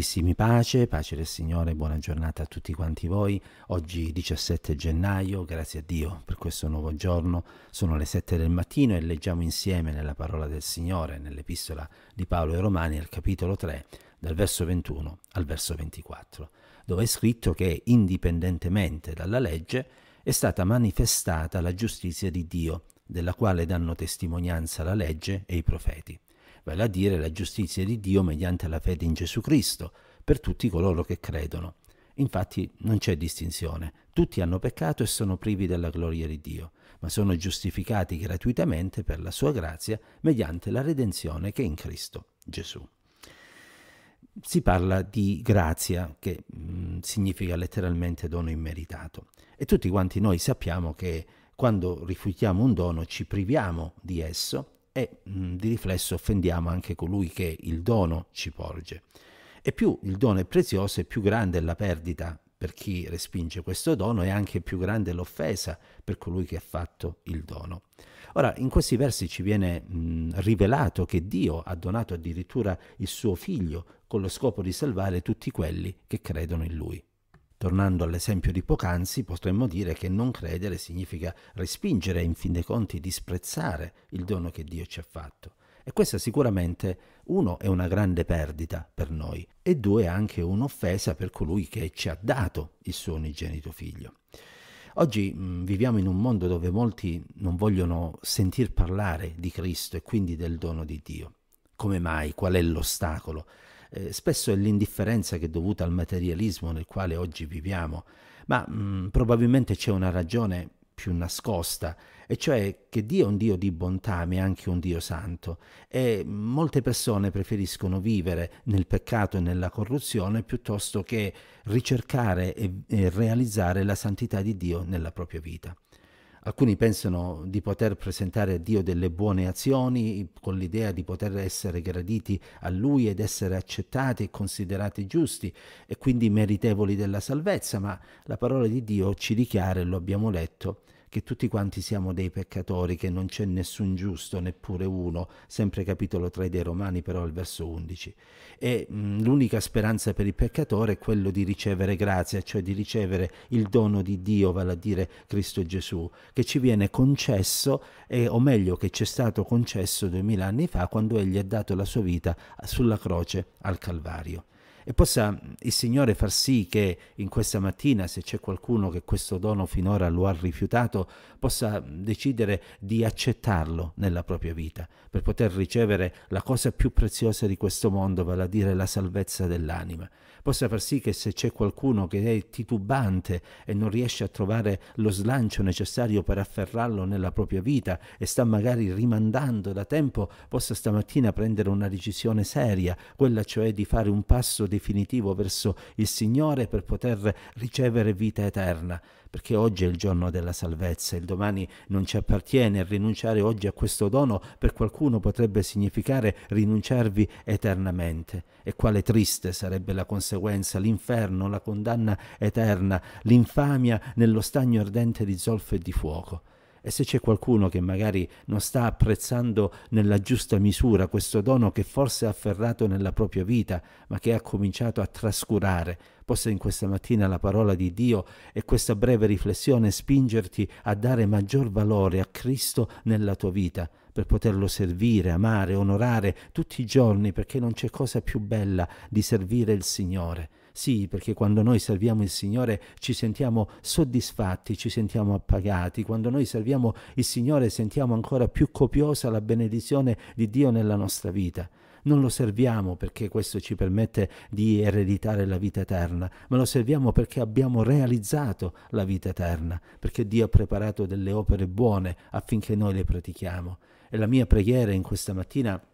Carissimi pace, pace del Signore, buona giornata a tutti quanti voi. Oggi 17 gennaio, grazie a Dio per questo nuovo giorno. Sono le 7 del mattino e leggiamo insieme nella parola del Signore, nell'epistola di Paolo ai Romani, al capitolo 3, dal verso 21 al verso 24, dove è scritto che indipendentemente dalla legge è stata manifestata la giustizia di Dio, della quale danno testimonianza la legge e i profeti vale a dire la giustizia di Dio mediante la fede in Gesù Cristo, per tutti coloro che credono. Infatti non c'è distinzione, tutti hanno peccato e sono privi della gloria di Dio, ma sono giustificati gratuitamente per la sua grazia mediante la redenzione che è in Cristo Gesù. Si parla di grazia, che mh, mm, significa letteralmente dono immeritato, e tutti quanti noi sappiamo che quando rifiutiamo un dono ci priviamo di esso e mm, di riflesso offendiamo anche colui che il dono ci porge. E più il dono è prezioso e più grande è la perdita per chi respinge questo dono e anche più grande l'offesa per colui che ha fatto il dono. Ora, in questi versi ci viene mh, mm, rivelato che Dio ha donato addirittura il suo figlio con lo scopo di salvare tutti quelli che credono in lui. Tornando all'esempio di poc'anzi, potremmo dire che non credere significa respingere e in fin dei conti disprezzare il dono che Dio ci ha fatto. E questa sicuramente, uno, è una grande perdita per noi e due, è anche un'offesa per colui che ci ha dato il suo unigenito figlio. Oggi mh, mm, viviamo in un mondo dove molti non vogliono sentir parlare di Cristo e quindi del dono di Dio. Come mai? Qual è l'ostacolo? eh, spesso è l'indifferenza che è dovuta al materialismo nel quale oggi viviamo, ma mh, mm, probabilmente c'è una ragione più nascosta, e cioè che Dio è un Dio di bontà, ma è anche un Dio santo, e molte persone preferiscono vivere nel peccato e nella corruzione piuttosto che ricercare e, e realizzare la santità di Dio nella propria vita. Alcuni pensano di poter presentare a Dio delle buone azioni con l'idea di poter essere graditi a Lui ed essere accettati e considerati giusti e quindi meritevoli della salvezza, ma la parola di Dio ci dichiara, e lo abbiamo letto, che tutti quanti siamo dei peccatori, che non c'è nessun giusto, neppure uno, sempre capitolo 3 dei Romani, però il verso 11. E mm, l'unica speranza per il peccatore è quello di ricevere grazia, cioè di ricevere il dono di Dio, vale a dire Cristo Gesù, che ci viene concesso, e, o meglio che ci è stato concesso duemila anni fa quando egli ha dato la sua vita sulla croce al Calvario e possa il Signore far sì che in questa mattina, se c'è qualcuno che questo dono finora lo ha rifiutato, possa decidere di accettarlo nella propria vita, per poter ricevere la cosa più preziosa di questo mondo, vale a dire la salvezza dell'anima. Possa far sì che se c'è qualcuno che è titubante e non riesce a trovare lo slancio necessario per afferrarlo nella propria vita e sta magari rimandando da tempo, possa stamattina prendere una decisione seria, quella cioè di fare un passo di definitivo verso il Signore per poter ricevere vita eterna, perché oggi è il giorno della salvezza, il domani non ci appartiene, rinunciare oggi a questo dono per qualcuno potrebbe significare rinunciarvi eternamente. E quale triste sarebbe la conseguenza, l'inferno, la condanna eterna, l'infamia nello stagno ardente di zolfo e di fuoco. E se c'è qualcuno che magari non sta apprezzando nella giusta misura questo dono che forse ha afferrato nella propria vita, ma che ha cominciato a trascurare, possa in questa mattina la parola di Dio e questa breve riflessione spingerti a dare maggior valore a Cristo nella tua vita, per poterlo servire, amare, onorare tutti i giorni, perché non c'è cosa più bella di servire il Signore sì, perché quando noi serviamo il Signore ci sentiamo soddisfatti, ci sentiamo appagati, quando noi serviamo il Signore sentiamo ancora più copiosa la benedizione di Dio nella nostra vita. Non lo serviamo perché questo ci permette di ereditare la vita eterna, ma lo serviamo perché abbiamo realizzato la vita eterna, perché Dio ha preparato delle opere buone affinché noi le pratichiamo. E la mia preghiera in questa mattina è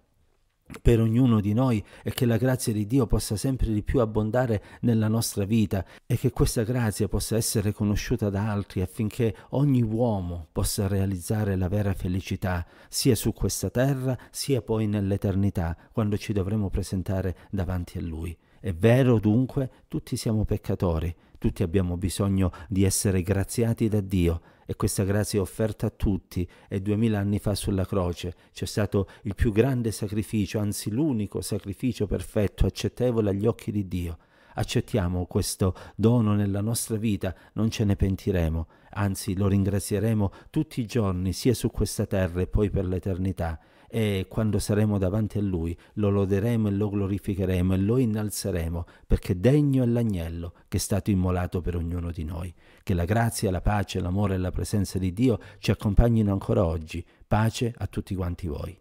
per ognuno di noi e che la grazia di Dio possa sempre di più abbondare nella nostra vita e che questa grazia possa essere conosciuta da altri affinché ogni uomo possa realizzare la vera felicità sia su questa terra sia poi nell'eternità quando ci dovremo presentare davanti a Lui. È vero dunque, tutti siamo peccatori, tutti abbiamo bisogno di essere graziati da Dio e questa grazia è offerta a tutti e duemila anni fa sulla croce c'è stato il più grande sacrificio, anzi l'unico sacrificio perfetto, accettevole agli occhi di Dio. Accettiamo questo dono nella nostra vita, non ce ne pentiremo, anzi lo ringrazieremo tutti i giorni, sia su questa terra e poi per l'eternità e quando saremo davanti a Lui lo loderemo e lo glorificheremo e lo innalzeremo, perché degno è l'agnello che è stato immolato per ognuno di noi. Che la grazia, la pace, l'amore e la presenza di Dio ci accompagnino ancora oggi. Pace a tutti quanti voi.